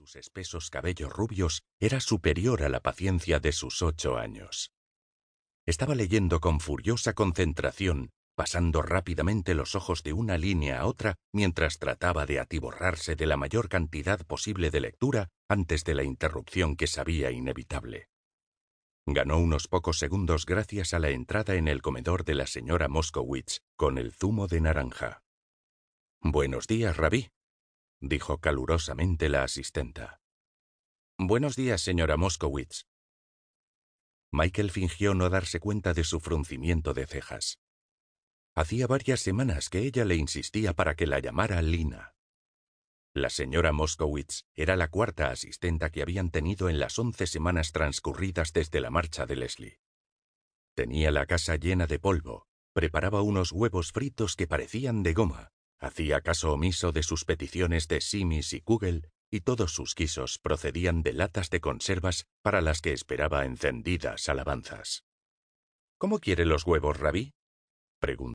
sus espesos cabellos rubios era superior a la paciencia de sus ocho años. Estaba leyendo con furiosa concentración, pasando rápidamente los ojos de una línea a otra mientras trataba de atiborrarse de la mayor cantidad posible de lectura antes de la interrupción que sabía inevitable. Ganó unos pocos segundos gracias a la entrada en el comedor de la señora Moskowitz con el zumo de naranja. Buenos días, Rabí, dijo calurosamente la asistenta. Buenos días, señora Moskowitz. Michael fingió no darse cuenta de su fruncimiento de cejas. Hacía varias semanas que ella le insistía para que la llamara Lina. La señora Moskowitz era la cuarta asistenta que habían tenido en las once semanas transcurridas desde la marcha de Leslie. Tenía la casa llena de polvo, preparaba unos huevos fritos que parecían de goma Hacía caso omiso de sus peticiones de Simis y Kugel, y todos sus quisos procedían de latas de conservas para las que esperaba encendidas alabanzas. ¿Cómo quiere los huevos, Rabí? preguntó